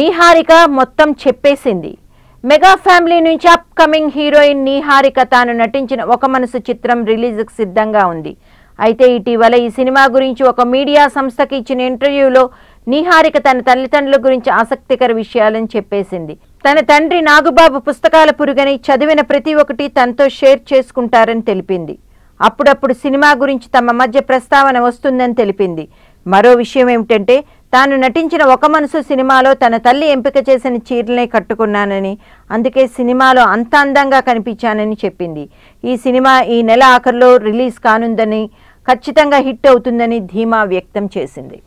నిహారిక మొత్తం చెప్పేసింది mega family నుంచి అప్ కమింగ్ హీరోయిన్ నిహారిక తాను నటించిన ఒక మనసు చిత్రం రిలీజ్కి సిద్ధంగా ఉంది అయితే ఇటీవల ఈ సినిమా గురించి ఒక మీడియా సంస్థకి ఇచ్చిన ఇంటర్వ్యూలో నిహారిక తన తల్లిదండ్రుల గురించి ఆసక్తికర విషయాలను చెప్పేసింది తన తండ్రి నాగుబాబు పుస్తకాల పురుగని చదివిన ప్రతి ఒక్కటి తనతో షేర్ చేసుకుంటారని తెలిపింది అప్పుడప్పుడు సినిమా గురించి తమ మధ్య ప్రస్తావన వస్తుందని తెలిపింది మరో విషయం ఏమిటంటే తాను నటించిన ఒక మనసు సినిమాలో తన తల్లి ఎంపిక చేసిన చీరలే కట్టుకున్నానని అందుకే సినిమాలో అంత అందంగా కనిపించానని చెప్పింది ఈ సినిమా ఈ నెల ఆఖరిలో రిలీజ్ కానుందని ఖచ్చితంగా హిట్ అవుతుందని ధీమా వ్యక్తం చేసింది